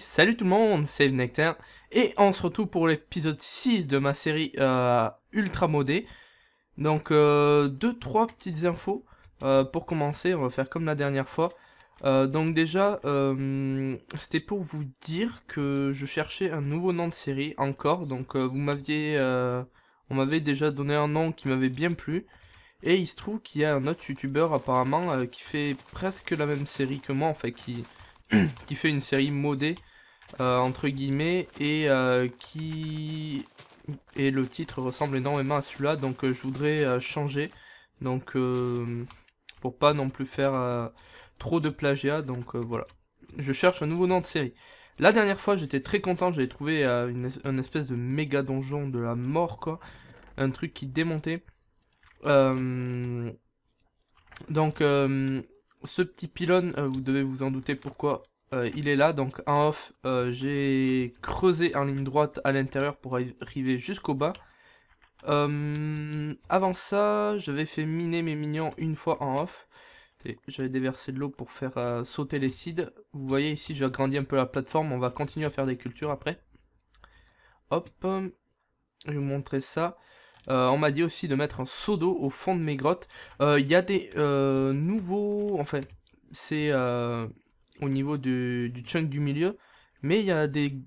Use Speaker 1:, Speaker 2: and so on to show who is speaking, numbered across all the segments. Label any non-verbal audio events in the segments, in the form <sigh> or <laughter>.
Speaker 1: Salut tout le monde, c'est Nectar et on se retrouve pour l'épisode 6 de ma série euh, ultra modée. Donc 2-3 euh, petites infos euh, pour commencer, on va faire comme la dernière fois. donc déjà, c'était pour vous dire que je cherchais un nouveau nom de série encore. Donc vous m'aviez, on m'avait déjà donné un nom qui m'avait bien plu. Et il se trouve qu'il y a un autre youtubeur apparemment qui fait presque la même série que moi, En fait, qui, <clears throat> qui fait une série modée, euh, entre guillemets, et euh, qui... Et le titre ressemble énormément à celui-là, donc euh, je voudrais changer, donc pour pas non plus faire trop de plagiat, donc voilà. Je cherche un nouveau nom de série. La dernière fois, j'étais très content, j'avais trouvé une, espèce de méga donjon de la mort, quoi. Un truc qui démontait. donc, ce petit pylône, euh, vous devez vous en douter pourquoi euh, il est là. Donc en off, euh, j'ai creusé en ligne droite à l'intérieur pour arriver jusqu'au bas. avant ça, j'avais fait miner mes minions une fois en off. J'avais déversé de l'eau pour faire sauter les seeds. Vous voyez ici, j'ai agrandi un peu la plateforme. On va continuer à faire des cultures après. Hop, je vais vous montrer ça. Euh, on m'a dit aussi de mettre un seau d'eau au fond de mes grottes. Il euh, y a des euh, nouveaux... En fait, c'est au niveau du, chunk du milieu. Mais il y a des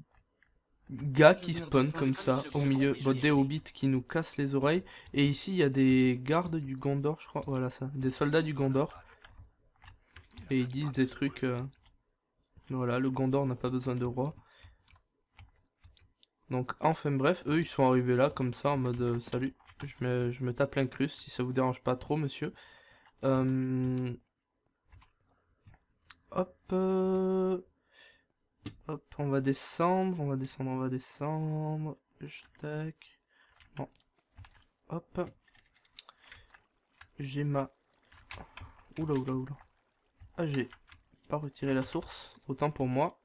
Speaker 1: gars qui spawnent comme ça au milieu. des hobbits qui nous cassent les oreilles. Et ici, il y a des gardes du Gondor, je crois. Voilà ça. Des soldats du Gondor. Et ils disent des trucs... Voilà, le Gondor n'a pas besoin de roi. Donc enfin bref, eux ils sont arrivés là comme ça en mode euh, salut, je me, je me tape l'incruste si ça vous dérange pas trop monsieur. Euh, hop, euh, hop, on va descendre, on va descendre, on va descendre. Je hop. J'ai ma. Oula oula oula. Ah j'ai pas retiré la source, autant pour moi.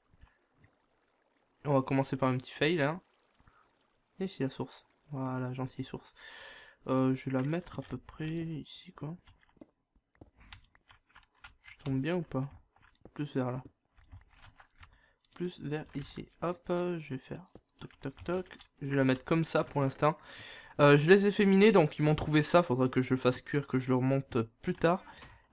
Speaker 1: On va commencer par un petit fail hein. Et c'est la source. Voilà, gentille source. Euh, je vais la mettre à peu près ici, quoi. Je tombe bien ou pas Plus vers là. Plus vers ici. Hop, je vais faire toc toc toc. Je vais la mettre comme ça pour l'instant. Euh, je les ai fait miner, donc ils m'ont trouvé ça. Faudra que je le fasse cuire, que je le remonte plus tard.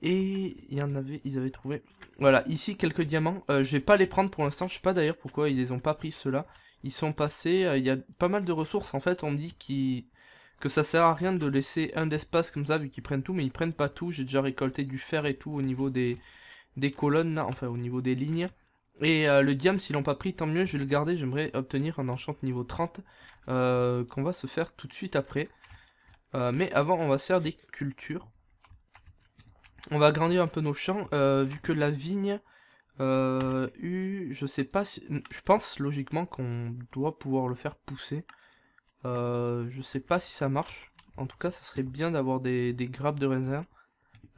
Speaker 1: Et il y en avait, ils avaient trouvé. Voilà, ici quelques diamants. Euh, je vais pas les prendre pour l'instant. Je sais pas d'ailleurs pourquoi ils les ont pas pris ceux-là ils sont passés, euh, il y a pas mal de ressources en fait, on me dit que ça sert à rien de laisser un d'espace comme ça vu qu'ils prennent tout, mais ils prennent pas tout, j'ai déjà récolté du fer et tout au niveau des, des colonnes enfin au niveau des lignes. Et euh, le diam, s'ils l'ont pas pris, tant mieux, je vais le garder, j'aimerais obtenir un enchant niveau 30, euh, qu'on va se faire tout de suite après. mais avant, on va se faire des cultures. On va agrandir un peu nos champs, vu que la vigne, euh, je sais pas si... Je pense logiquement qu'on doit pouvoir le faire pousser. Euh, je sais pas si ça marche. En tout cas, ça serait bien d'avoir des, grappes de raisin.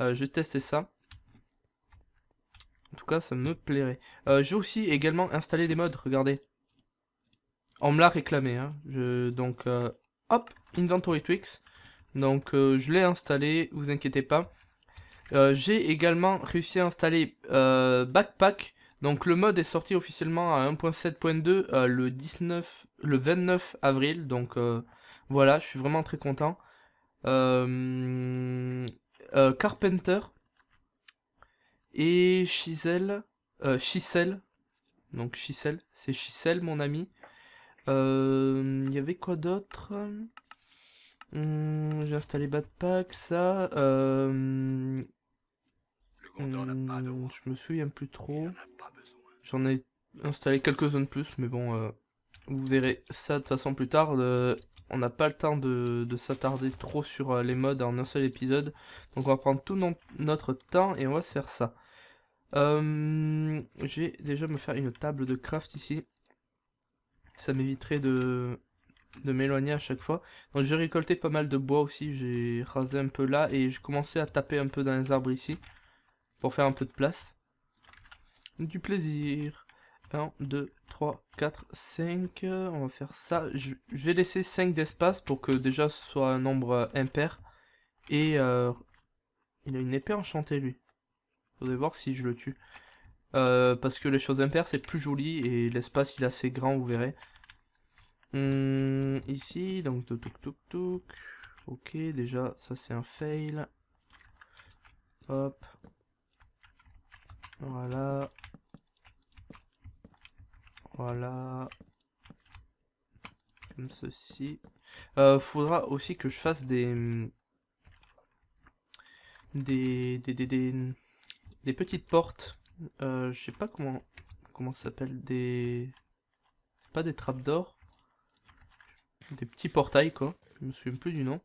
Speaker 1: Euh, je vais tester ça. En tout cas, ça me plairait. Euh, j'ai aussi également installé des modes, regardez. On me l'a réclamé. Hein. donc, euh, hop, Inventory Twix. Donc, je l'ai installé, vous inquiétez pas. Euh, j'ai également réussi à installer euh, Backpack. Donc le mode est sorti officiellement à 1.7.2 euh, le 19, le 29 avril. Donc voilà, je suis vraiment très content. Carpenter et Chisel, euh, donc Chisel, c'est Chisel mon ami. Il y avait quoi d'autre hum, J'ai installé Backpack, ça. Hmm, je me souviens plus trop. J'en ai installé quelques-uns de plus, mais bon, euh, vous verrez ça de toute façon plus tard. Euh, on n'a pas le temps de, s'attarder trop sur euh, les modes en un seul épisode. Donc on va prendre tout notre temps et on va se faire ça. je vais déjà me faire une table de craft ici. Ça m'éviterait de, de m'éloigner à chaque fois. Donc j'ai récolté pas mal de bois aussi, j'ai rasé un peu là et j'ai commencé à taper un peu dans les arbres ici faire un peu de place. Du plaisir. 1, 2, 3, 4, 5. On va faire ça. Je, vais laisser 5 d'espace pour que déjà ce soit un nombre euh, impair. Et euh, il a une épée enchantée lui. Vous allez voir si je le tue. Euh, parce que les choses impaires c'est plus joli et l'espace il est assez grand, vous verrez. Hum, ici, donc tout tout tout Ok, déjà ça c'est un fail. Hop, voilà. Voilà. Comme ceci. Euh, faudra aussi que je fasse des... Des, des, des, des, des petites portes. Euh, je sais pas comment comment ça s'appelle. Des... Pas des trappes d'or. Des petits portails, quoi. Je me souviens plus du nom.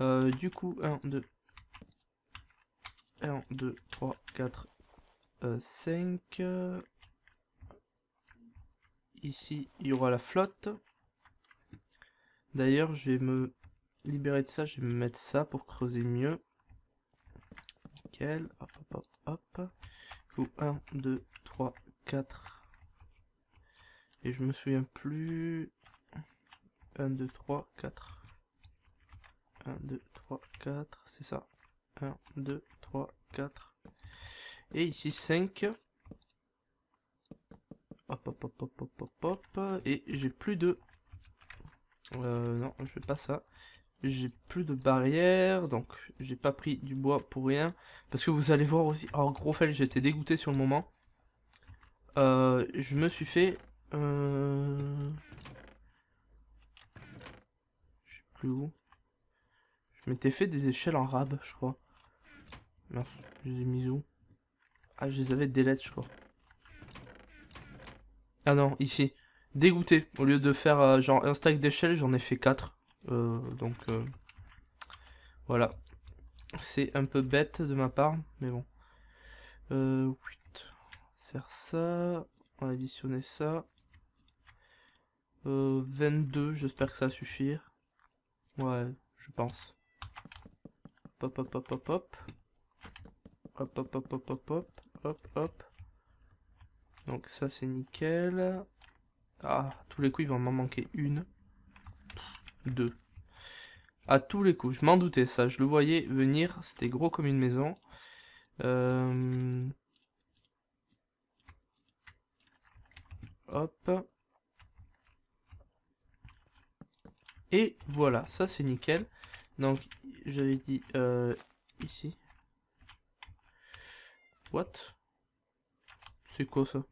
Speaker 1: Euh, du coup, 1, 2... 1, 2, 3, 4 5. Euh, euh, ici, il y aura la flotte. D'ailleurs, je vais me libérer de ça. Je vais me mettre ça pour creuser mieux. Nickel. Hop, hop, hop, hop. 1, 2, 3, 4. Et je me souviens plus. 1, 2, 3, 4. 1, 2, 3, 4. C'est ça. 1, 2, 3, 4. Et ici 5. Hop, hop, hop, hop, hop, hop, hop. Et j'ai plus de... Euh, non, je fais pas ça. J'ai plus de barrière, donc j'ai pas pris du bois pour rien. Parce que vous allez voir aussi... Oh, gros j'étais dégoûté sur le moment. Euh, je me suis fait... Euh... Je sais plus où. Je m'étais fait des échelles en rab, je crois. Non, je les ai mises où ah, je les avais lettres je crois. Ah non, ici. Dégoûté. Au lieu de faire euh, genre un stack d'échelle, j'en ai fait 4. Euh, donc, euh, voilà. C'est un peu bête de ma part, mais bon. Euh, faire ça. On va additionner ça. 22, j'espère que ça va suffire. Ouais, je pense. Hop, hop, hop, hop, hop. Hop, hop, hop, hop, hop, hop hop, hop. Donc ça c'est nickel. Ah, tous les coups il va m'en manquer une. Deux. À tous les coups, je m'en doutais ça, je le voyais venir, c'était gros comme une maison. Euh, hop. Et voilà, ça c'est nickel. Donc j'avais dit euh, ici. What c'est quoi ça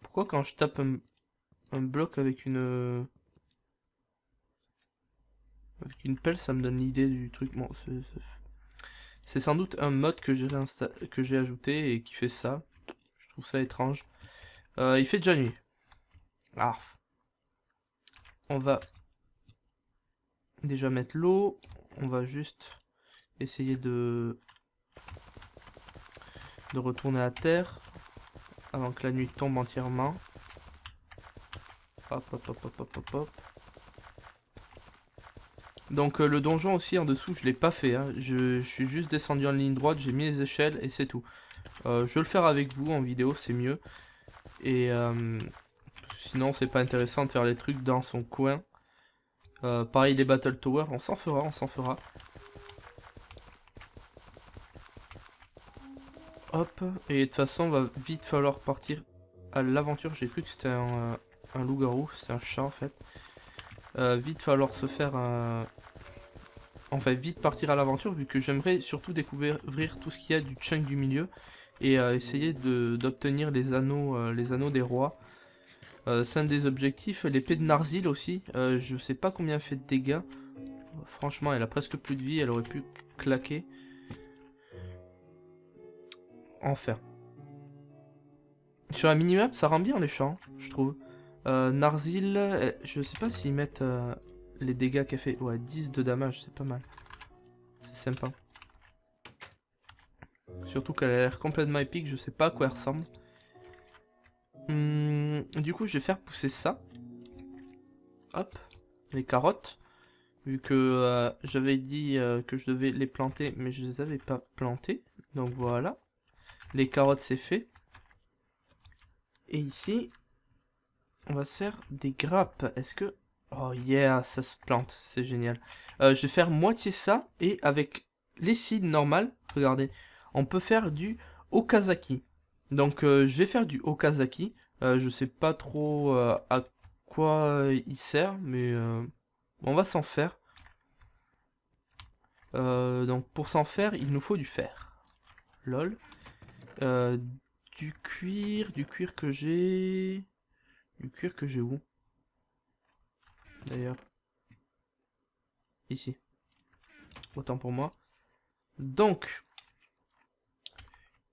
Speaker 1: Pourquoi quand je tape un, bloc avec une... Euh, avec une pelle, ça me donne l'idée du truc. c'est sans doute un mode que j'ai ajouté et qui fait ça. Je trouve ça étrange. Euh, il fait déjà nuit. Arf. On va déjà mettre l'eau. On va juste essayer de, de retourner à terre avant que la nuit tombe entièrement. Hop, hop, hop, hop, hop, hop, Donc euh, le donjon aussi en dessous, je l'ai pas fait. Hein. Je, suis juste descendu en ligne droite, j'ai mis les échelles et c'est tout. Euh, je vais le faire avec vous en vidéo, c'est mieux. Et euh, sinon, c'est pas intéressant de faire les trucs dans son coin. pareil, les Battle towers, on s'en fera, on s'en fera. Hop, et de toute façon, va vite falloir partir à l'aventure. J'ai cru que c'était un, euh, loup-garou, c'était un chat en fait. Euh, vite falloir se faire... un... Euh, enfin, vite partir à l'aventure, vu que j'aimerais surtout découvrir tout ce qu'il y a du chunk du milieu. Et essayer essayer d'obtenir les anneaux les anneaux des rois. c'est un des objectifs. L'épée de Narzil aussi. je sais pas combien fait de dégâts. Franchement, elle a presque plus de vie, elle aurait pu claquer. Enfer. Sur la minimap, ça rend bien les champs, hein, je trouve. Euh, Narzil, euh, je sais pas s'ils mettent euh, les dégâts qu'elle fait. Ouais, 10 de damage, c'est pas mal. C'est sympa. Surtout qu'elle a l'air complètement épique, je sais pas à quoi elle ressemble. Hum, du coup, je vais faire pousser ça. Hop, les carottes. Vu que j'avais dit que je devais les planter, mais je les avais pas plantées. Donc voilà. Les carottes, c'est fait. Et ici, on va se faire des grappes. Est-ce que... Oh yeah, ça se plante, c'est génial. Euh, je vais faire moitié ça, et avec les normal normales, regardez, on peut faire du Okazaki. Donc euh, je vais faire du Okazaki. Euh, je sais pas trop euh, à quoi il sert, mais on va s'en faire. donc pour s'en faire, il nous faut du fer. Lol. Euh, du cuir, du cuir que j'ai... Du cuir que j'ai où D'ailleurs. Ici. Autant pour moi. Donc.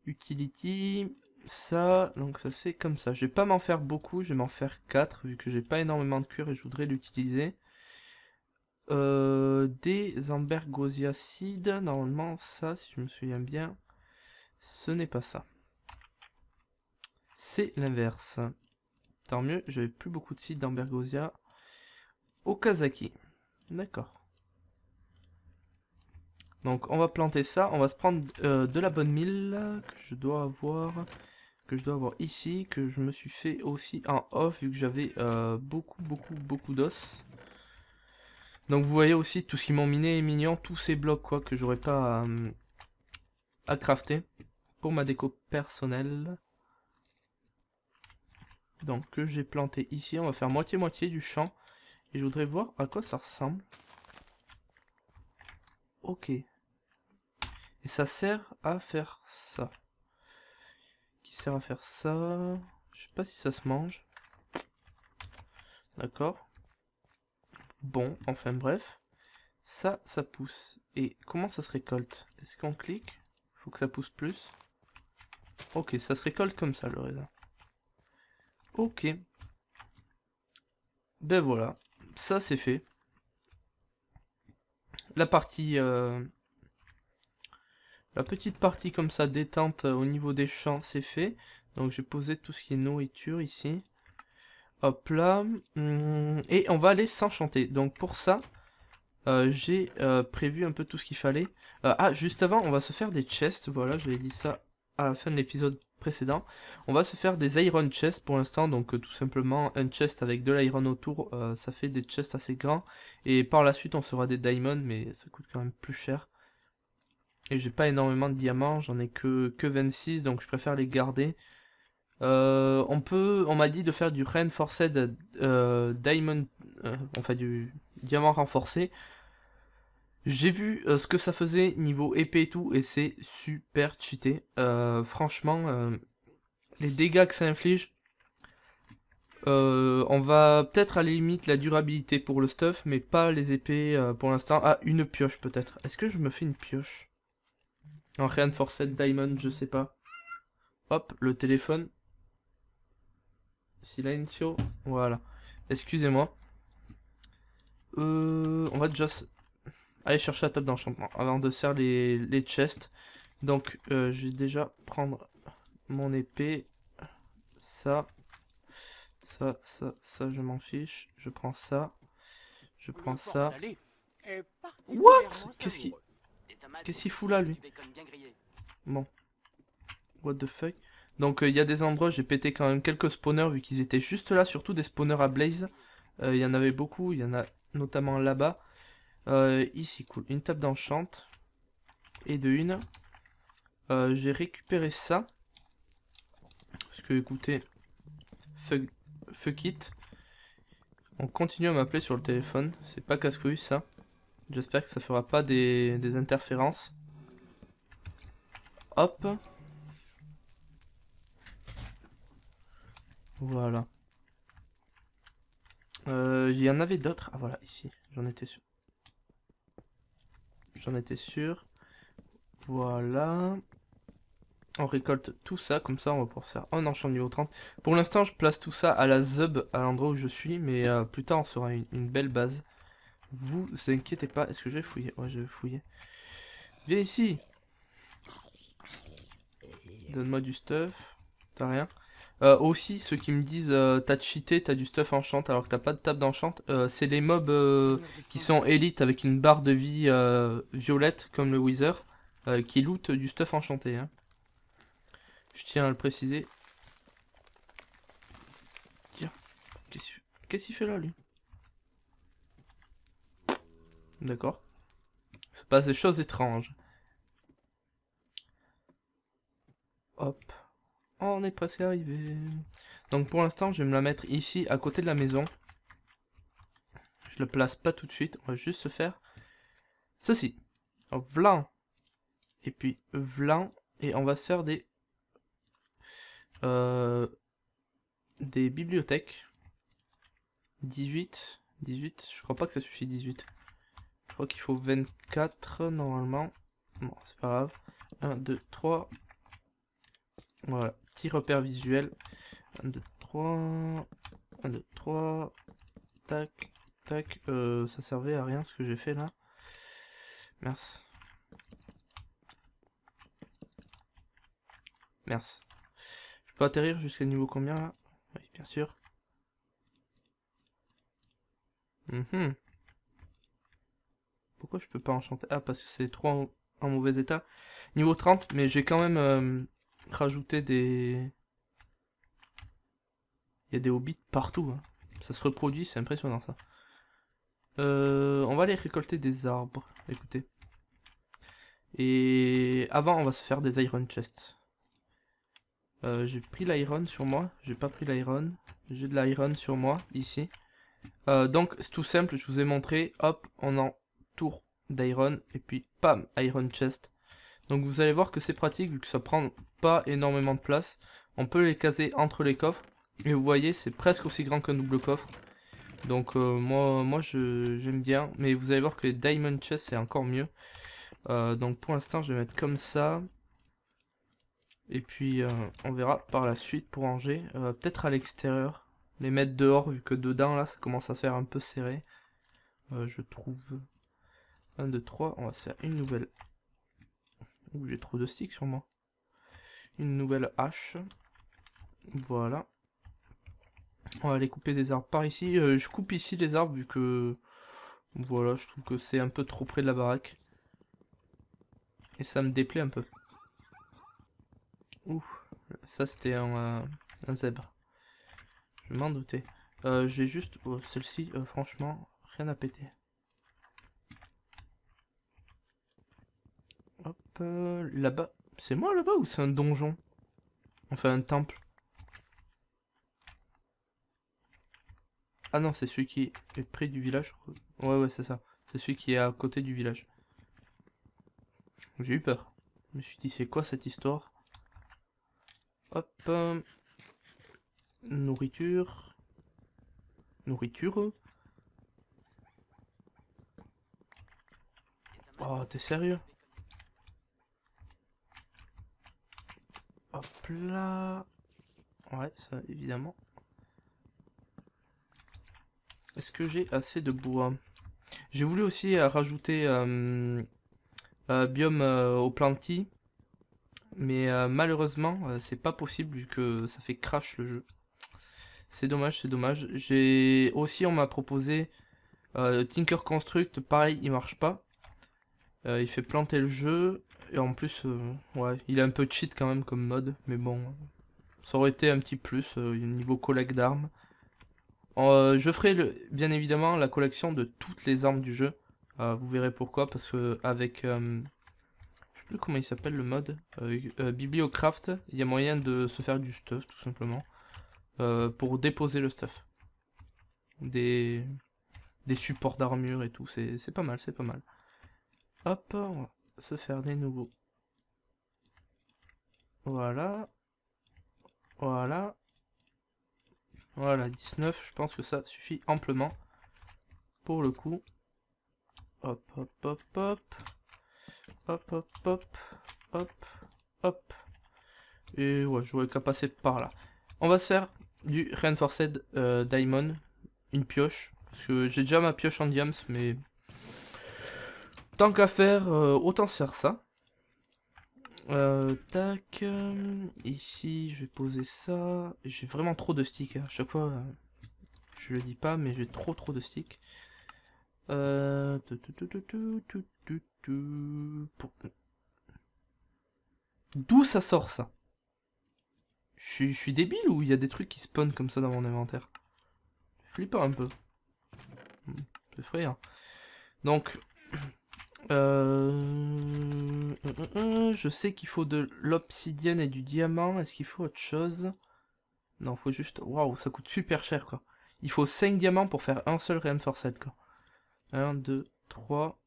Speaker 1: Utility. Ça, donc ça c'est comme ça. Je vais pas m'en faire beaucoup, je vais m'en faire 4, vu que j'ai pas énormément de cuir et je voudrais l'utiliser. Euh, des ambergosiacides, normalement ça, si je me souviens bien. Ce n'est pas ça. C'est l'inverse. Tant mieux, j'avais plus beaucoup de sites dans Bergosia. Okazaki. D'accord. Donc on va planter ça, on va se prendre euh, de la bonne mille que je dois avoir que je dois avoir ici, que je me suis fait aussi en off vu que j'avais euh, beaucoup beaucoup beaucoup d'os. Donc vous voyez aussi tout ce qui m'ont miné et mignon, tous ces blocs quoi que j'aurais pas euh, à crafter pour ma déco personnelle. Donc que j'ai planté ici, on va faire moitié-moitié du champ. Et je voudrais voir à quoi ça ressemble. Ok. Et ça sert à faire ça. Qui sert à faire ça Je sais pas si ça se mange. D'accord. Bon, enfin bref. Ça, ça pousse. Et comment ça se récolte Est-ce qu'on clique Faut que ça pousse plus. Ok, ça se récolte comme ça le raisin. Ok. Ben voilà, ça c'est fait. La partie... Euh, la petite partie comme ça détente euh, au niveau des champs c'est fait. Donc j'ai posé tout ce qui est nourriture ici. Hop là. Hum, et on va aller s'enchanter. Donc pour ça, euh, j'ai prévu un peu tout ce qu'il fallait. ah, juste avant, on va se faire des chests. Voilà, j'avais dit ça à la fin de l'épisode précédent. On va se faire des iron chests pour l'instant, donc euh, tout simplement un chest avec de l'iron autour, euh, ça fait des chests assez grands. Et par la suite on sera des diamonds, mais ça coûte quand même plus cher. Et j'ai pas énormément de diamants, j'en ai que, que 26, donc je préfère les garder. Euh, on peut, on m'a dit de faire du reinforced diamond, enfin du diamant renforcé. J'ai vu euh, ce que ça faisait niveau épée et tout, et c'est super cheaté. Euh, franchement, euh, les dégâts que ça inflige, on va peut-être à la limite la durabilité pour le stuff, mais pas les épées pour l'instant. Ah, une pioche peut-être. Est-ce que je me fais une pioche En Reinforced Diamond, je sais pas. Hop, le téléphone. Silencio, voilà. Excusez-moi. on va déjà Allez chercher la table d'enchantement avant de faire les, les chests. Donc euh, je vais déjà prendre mon épée. Ça. Ça, ça, ça, je m'en fiche. Je prends ça. Je prends ça. What Qu'est-ce qu'il... fout là, lui Bon. What the fuck Donc, euh, il y a des endroits, j'ai pété quand même quelques spawners, vu qu'ils étaient juste là, surtout des spawners à blaze. Euh, il y en avait beaucoup, il y en a notamment là-bas. Euh, ici, cool. Une table d'enchant. Et de une. Euh, j'ai récupéré ça. Parce que, écoutez, fuck, it. On continue à m'appeler sur le téléphone. C'est pas casse-couille, ça. J'espère que ça fera pas des, interférences. Hop. Voilà. Euh, il y en avait d'autres. Ah voilà, ici. J'en étais sûr j'en étais sûr. Voilà. On récolte tout ça, comme ça on va pouvoir faire un enchant niveau 30. Pour l'instant, je place tout ça à la Zub, à l'endroit où je suis, mais euh, plus tard on sera une, une, belle base. Vous inquiétez pas, est-ce que je vais fouiller Ouais, je vais fouiller. Viens ici Donne-moi du stuff. T'as rien euh, aussi, ceux qui me disent euh, t'as cheaté, t'as du stuff enchanté alors que t'as pas de table d'enchanté euh, c'est les mobs qui sont élites avec une barre de vie violette comme le Wither qui loot du stuff enchanté. Hein. Je tiens à le préciser. Tiens, qu'est-ce qu'il fait là lui D'accord. Se passe des choses étranges. Hop. Ah, on est presque arrivé. Donc pour l'instant, je vais me la mettre ici, à côté de la maison. Je le place pas tout de suite. On va juste se faire ceci. Vlan. Et puis vlan. Et on va se faire des... Euh, des bibliothèques. 18. 18. Je crois pas que ça suffit 18. Je crois qu'il faut 24 normalement. Bon, c'est pas grave. 1, 2, 3, voilà, petit repère visuel. 1, 2, 3. 1, 2, 3. Tac, tac. Euh, ça servait à rien ce que j'ai fait là. Merci. Merci. Je peux atterrir jusqu'à niveau combien là Oui, bien sûr. Mhm. Pourquoi je peux pas enchanter Ah, parce que c'est trop en, mauvais état. Niveau 30, mais j'ai quand même... Euh, rajouter des... Il y a des hobbits partout. Hein. Ça se reproduit, c'est impressionnant ça. Euh, on va aller récolter des arbres, écoutez. Et avant, on va se faire des iron chests. Euh, j'ai pris l'iron sur moi. J'ai pas pris l'iron. J'ai de l'iron sur moi, ici. Euh, donc, c'est tout simple. Je vous ai montré. Hop, on en tour d'iron. Et puis, pam, iron chest. Donc vous allez voir que c'est pratique vu que ça prend pas énormément de place. On peut les caser entre les coffres. Et vous voyez, c'est presque aussi grand qu'un double coffre. Donc euh, moi, moi j'aime bien. Mais vous allez voir que les Diamond Chest, c'est encore mieux. Euh, donc pour l'instant, je vais mettre comme ça. Et puis euh, on verra par la suite pour ranger. Peut-être à l'extérieur. Les mettre dehors vu que dedans, là, ça commence à faire un peu serré. je trouve... 1, 2, 3, on va se faire une nouvelle j'ai trop de sticks sur moi. Une nouvelle hache. Voilà. On va aller couper des arbres par ici. Euh, je coupe ici les arbres vu que... Voilà, je trouve que c'est un peu trop près de la baraque. Et ça me déplaît un peu. Ouh, ça c'était un, euh, zèbre. Je m'en doutais. Euh, j'ai juste... Oh, celle-ci, franchement, rien à péter. là-bas. C'est moi là-bas ou c'est un donjon Enfin un temple. Ah non, c'est celui qui est près du village. Ouais, ouais, c'est ça. C'est celui qui est à côté du village. J'ai eu peur. Je me suis dit, c'est quoi cette histoire Hop. Euh, nourriture. Nourriture. Oh, t'es sérieux Hop là. Ouais, ça, évidemment. Est-ce que j'ai assez de bois J'ai voulu aussi euh, rajouter euh, euh, biome au planty. Mais malheureusement, c'est pas possible vu que ça fait crash le jeu. C'est dommage, c'est dommage. J'ai aussi, on m'a proposé Tinker Construct. Pareil, il marche pas. il fait planter le jeu. Et en plus, euh, ouais, il est un peu cheat quand même comme mode, mais bon, ça aurait été un petit plus euh, niveau collecte d'armes. Euh, je ferai le, bien évidemment la collection de toutes les armes du jeu. vous verrez pourquoi, parce que avec... je sais plus comment il s'appelle le mode. Bibliocraft, il y a moyen de se faire du stuff, tout simplement. pour déposer le stuff. Des, des supports d'armure et tout. C'est pas mal, c'est pas mal. Hop, se faire des nouveaux. Voilà. Voilà. Voilà, 19, je pense que ça suffit amplement. Pour le coup. Hop, hop, hop, hop. Hop, hop, hop, hop, hop. Et ouais, je j'aurais qu'à passer par là. On va se faire du Reinforced euh, Diamond, une pioche. Parce que j'ai déjà ma pioche en diams, mais qu'à faire, euh, autant se faire ça. Euh, tac. Euh, ici, je vais poser ça. J'ai vraiment trop de sticks. Hein. À chaque fois, je le dis pas, mais j'ai trop trop de sticks. Euh... D'où ça sort ça je, suis débile ou il y des trucs qui spawnent comme ça dans mon inventaire Flippant un peu. Hmm, c'est frère Donc, euh, je sais qu'il faut de l'obsidienne et du diamant. Est-ce qu'il faut autre chose Non, faut juste... Waouh, ça coûte super cher, quoi. Il faut 5 diamants pour faire un seul reinforced, quoi. 1, 2, 3...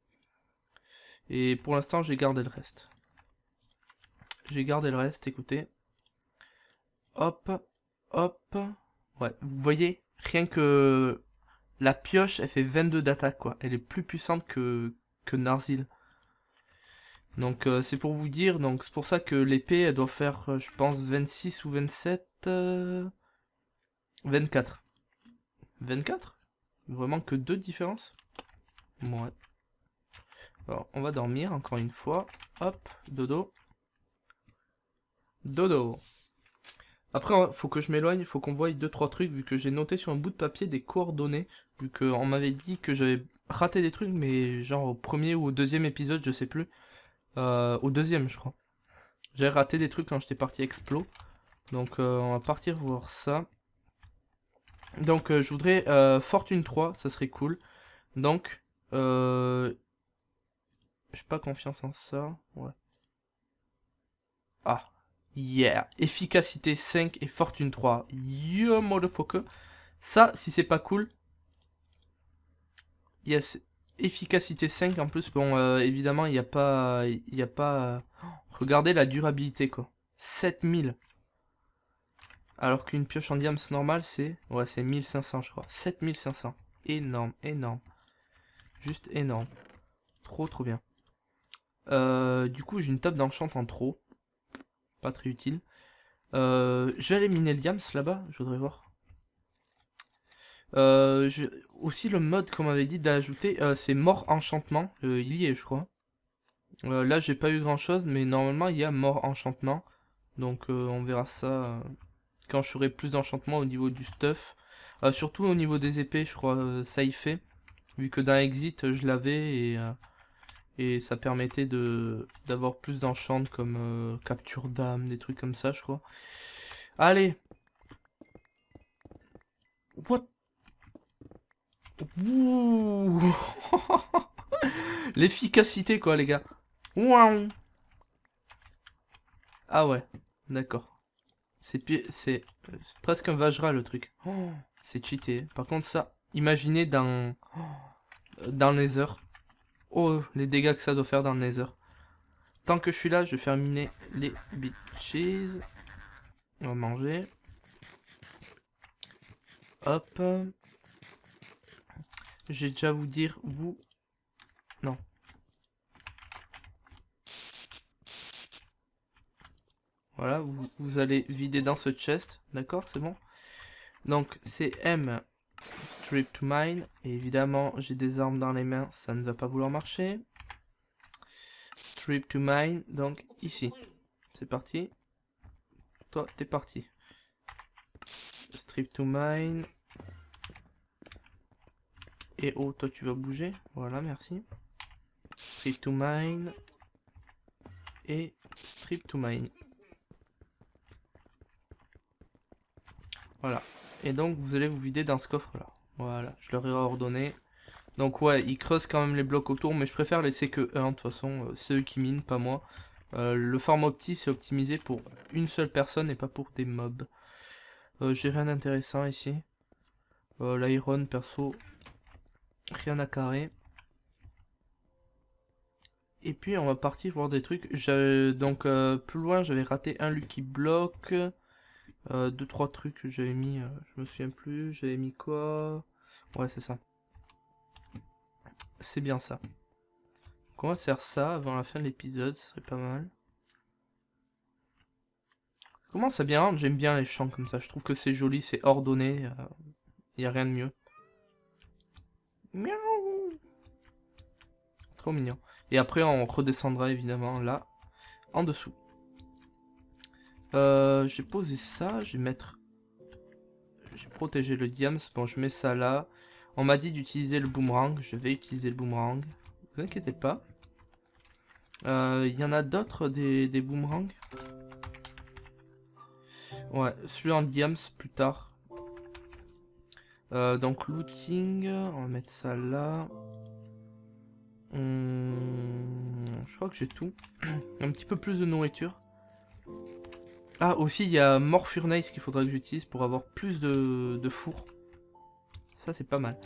Speaker 1: Et pour l'instant, j'ai gardé le reste. J'ai gardé le reste, écoutez. Hop, hop. Ouais, vous voyez, rien que la pioche, elle fait 22 d'attaque, quoi. Elle est plus puissante que, que Narzil. Donc euh, c'est pour vous dire, donc c'est pour ça que l'épée elle doit faire euh, je pense 26 ou 27 24. 24 Vraiment que deux différences Ouais. Alors on va dormir encore une fois. Hop, dodo. Dodo. Après, hein, faut que je m'éloigne, faut qu'on voie deux trois trucs vu que j'ai noté sur un bout de papier des coordonnées vu qu'on m'avait dit que j'avais raté des trucs, mais genre au premier ou au deuxième épisode, je sais plus. Euh, au deuxième, je crois. J'ai raté des trucs quand j'étais parti explo. Donc euh, on va partir voir ça. Donc euh, je voudrais Fortune 3, ça serait cool. Donc, euh, je pas confiance en ça. Ouais. Ah, yeah. Efficacité 5 et Fortune 3. Yo, motherfucker. Ça, si c'est pas cool, il efficacité 5 en plus. Bon, euh, évidemment, il n'y a pas... Il a pas... Regardez la durabilité, quoi. 7000. Alors qu'une pioche en diams normale, c'est... Ouais, c'est 1500, je crois. 7500. Énorme, énorme. Juste énorme. Trop, trop bien. Euh, du coup, j'ai une table d'enchant en trop. Pas très utile. Euh, je vais aller miner le diams là-bas. Je voudrais voir. Euh, Aussi le mode comme avait dit d'ajouter, euh, c'est mort enchantement. Euh, il y est, je crois. Euh, là, j'ai pas eu grand chose, mais normalement, il y a mort enchantement. Donc, euh, on verra ça quand je ferai plus d'enchantement au niveau du stuff. surtout au niveau des épées, je crois, ça y fait. Vu que d'un exit, je l'avais et, et ça permettait de d'avoir plus d'enchant comme capture d'âme, des trucs comme ça, je crois. Allez What <laughs> L'efficacité, quoi, les gars. Ah ouais, d'accord. C'est c'est presque un vagera, le truc. C'est cheaté. Par contre, ça, imaginez dans, dans le nether. Oh, les dégâts que ça doit faire dans le nether. Tant que je suis là, je vais faire miner les bitches. On va manger. Hop. J'ai déjà vous dire, vous... Non. Voilà, vous, vous allez vider dans ce chest, d'accord C'est bon Donc, c'est M, Strip to Mine. évidemment, j'ai des armes dans les mains, ça ne va pas vouloir marcher. Strip to Mine, donc ici. C'est parti. Toi, t'es parti. Strip to Mine. Et oh, toi tu vas bouger. Voilà, merci. Strip to mine. Et strip to mine. Voilà. Et donc vous allez vous vider dans ce coffre là. Voilà, je leur ai ordonné. Donc ouais, ils creusent quand même les blocs autour, mais je préfère laisser que un, de toute façon, euh, c'est eux qui minent, pas moi. Euh, le format opti, c'est optimisé pour une seule personne et pas pour des mobs. Euh, j'ai rien d'intéressant ici. L'iron, perso, Rien à carrer. Et puis on va partir voir des trucs. Je, donc euh, plus loin j'avais raté un Lucky Block. bloque, euh, deux trois trucs que j'avais mis. Euh, je me souviens plus. J'avais mis quoi Ouais c'est ça. C'est bien ça. Donc on va faire ça avant la fin de l'épisode. Ce serait pas mal. Comment ça bien J'aime bien les champs comme ça. Je trouve que c'est joli, c'est ordonné. Il n'y a rien de mieux. Trop mignon. Et après, on redescendra évidemment là, en dessous. Euh, j'ai posé ça, je vais mettre... J'ai protégé le diams, bon je mets ça là. On m'a dit d'utiliser le boomerang, je vais utiliser le boomerang. Ne vous inquiétez pas. Euh, il y en a d'autres des, des boomerangs Ouais, celui en diams plus tard. Euh, donc looting, on va mettre ça là. Je crois que j'ai tout. <clears throat> Un petit peu plus de nourriture. Ah, aussi, il y a Morfurnace qu'il faudra que j'utilise pour avoir plus de, four Ça, c'est pas mal.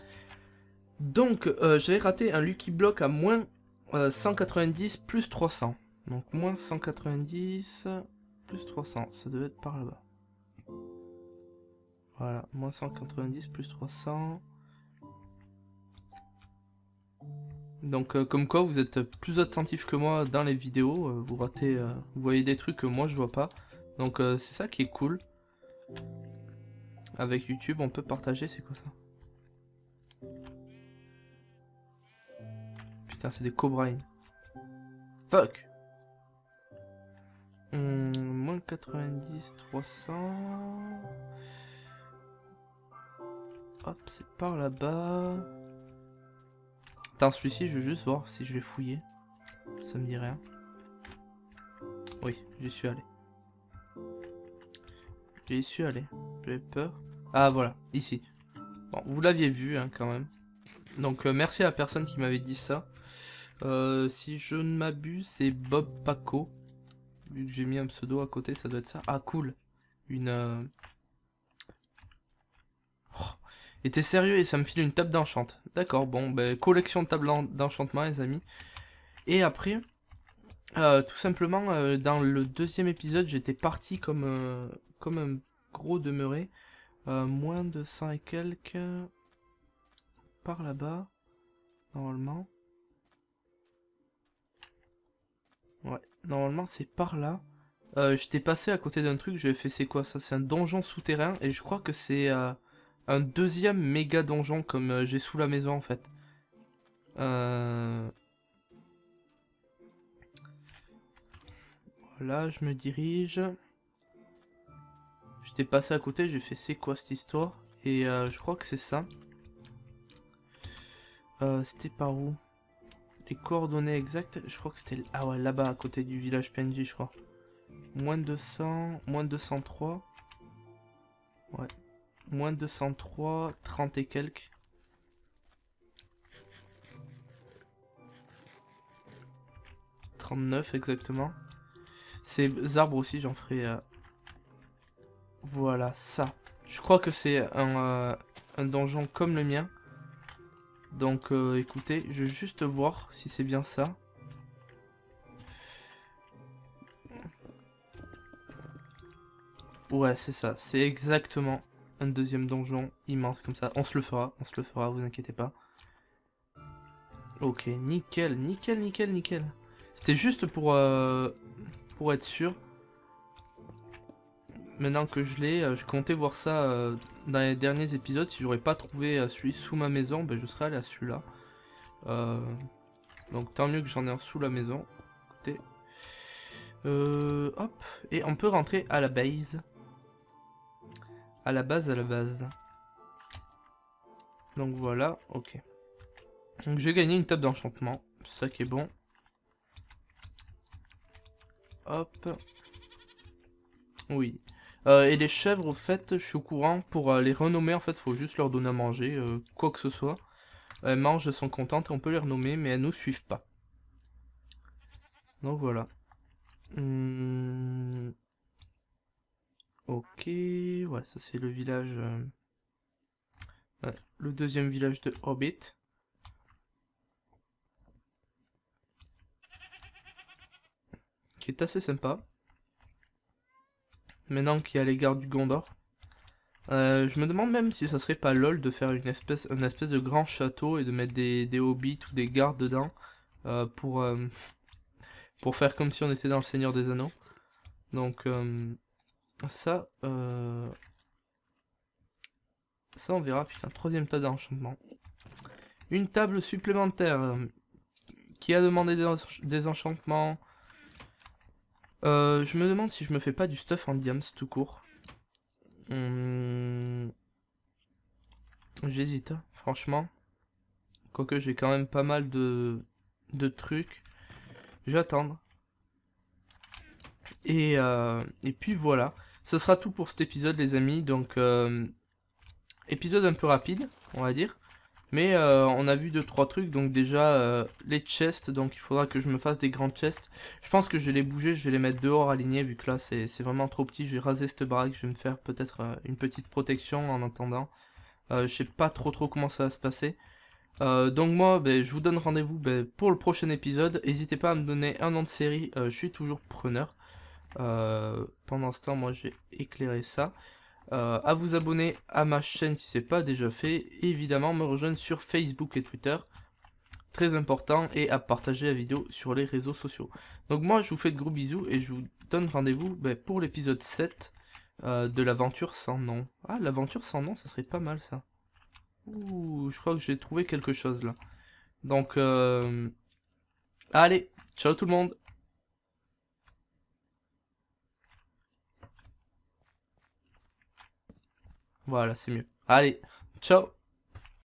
Speaker 1: Donc, euh, j'avais raté un Lucky Block à moins 190 euh, plus 300. Donc, moins 190 plus 300. Ça devait être par là-bas. Voilà, moins 190 plus 300. Donc euh, comme quoi vous êtes plus attentif que moi dans les vidéos, euh, vous ratez, euh, vous voyez des trucs que moi je vois pas. Donc c'est ça qui est cool. Avec YouTube on peut partager, c'est quoi ça Putain c'est des cobraines. Fuck hmm, Moins 90, 300... Hop, c'est par là-bas. Attends, celui-ci, je veux juste voir si je vais fouiller. Ça me dit rien. Oui, j'y suis allé. J'y suis allé. J'avais peur. Ah, voilà, ici. Bon, vous l'aviez vu, hein, quand même. Donc, euh, merci à la personne qui m'avait dit ça. Euh, si je ne m'abuse, c'est Bob Paco. Vu que j'ai mis un pseudo à côté, ça doit être ça. Ah, cool. Une... Euh, et t'es sérieux et ça me file une table d'enchantement. D'accord, bon, ben, collection de tables d'enchantement, les amis. Et après, euh, tout simplement, euh, dans le deuxième épisode, j'étais parti comme, euh, comme un gros demeuré. moins de 100 et quelques. Par là-bas, normalement. Ouais, normalement c'est par là. j'étais passé à côté d'un truc, j'ai fait c'est quoi ça C'est un donjon souterrain et je crois que c'est un deuxième méga donjon comme euh, j'ai sous la maison en fait. Euh... Voilà, je me dirige. J'étais passé à côté, j'ai fait c'est quoi cette histoire Et euh, je crois que c'est ça. Euh, c'était par où Les coordonnées exactes, je crois que c'était... Ah là-bas, à côté du village PNJ, je crois. Moins de 200, moins de 203. Ouais, Moins 203, 30 et quelques. exactement. Ces arbres aussi, j'en ferai... Euh, voilà, ça. Je crois que c'est un, euh, donjon comme le mien. Donc, euh, écoutez, je vais juste voir si c'est bien ça. Ouais, c'est ça. C'est exactement un deuxième donjon immense comme ça. On se le fera, on se le fera, vous inquiétez pas. Ok, nickel, nickel, nickel, nickel. C'était juste pour, euh, pour être sûr. Maintenant que je l'ai, euh, je comptais voir ça euh, dans les derniers épisodes. Si j'aurais pas trouvé celui sous ma maison, ben je serais allé à celui-là. donc tant mieux que j'en ai un sous la maison. hop, et on peut rentrer à la base. À la base, à la base. Donc voilà, ok. Donc j'ai gagné une table d'enchantement. Ça qui est bon. Hop. Oui. Euh, et les chèvres, au fait, je suis au courant, pour euh, les renommer, en fait, faut juste leur donner à manger, euh, quoi que ce soit. Elles mangent, elles sont contentes, on peut les renommer, mais elles nous suivent pas. Donc voilà. Hmm. Ok, ouais, ça c'est le village... Euh, le deuxième village de Hobbit. Qui est assez sympa. Maintenant qu'il y a les gardes du Gondor. Euh, je me demande même si ça serait pas lol de faire une espèce, espèce de grand château et de mettre des, hobbits ou des gardes dedans euh, pour, pour faire comme si on était dans le Seigneur des Anneaux. Donc, ça, euh, ça on verra. Putain, troisième tas d'enchantement. Une table supplémentaire euh, qui a demandé des, enchantements. Euh, je me demande si je me fais pas du stuff en diams tout court. Hmm. J'hésite, franchement. Quoique j'ai quand même pas mal de, de trucs. J'attends. Et, euh... et puis voilà. Ce sera tout pour cet épisode les amis, donc euh, épisode un peu rapide on va dire. Mais euh, on a vu 2 trois trucs, donc déjà euh, les chests, donc il faudra que je me fasse des grandes chests. Je pense que je vais les bouger, je vais les mettre dehors alignés, vu que là c'est vraiment trop petit. Je vais raser cette baraque, je vais me faire peut-être une petite protection en attendant. je sais pas trop trop comment ça va se passer. donc moi, ben, je vous donne rendez-vous ben, pour le prochain épisode. N'hésitez pas à me donner un nom de série, je suis toujours preneur. Euh, pendant ce temps, moi j'ai éclairé ça. Euh, à vous abonner à ma chaîne si c'est pas déjà fait. Évidemment, me rejoindre sur Facebook et Twitter très important et à partager la vidéo sur les réseaux sociaux. Donc moi je vous fais de gros bisous et je vous donne rendez-vous ben, pour l'épisode 7 euh, de l'aventure sans nom. Ah l'aventure sans nom ça serait pas mal ça. Ouh je crois que j'ai trouvé quelque chose là. Donc allez ciao tout le monde Voilà, c'est mieux. Allez, ciao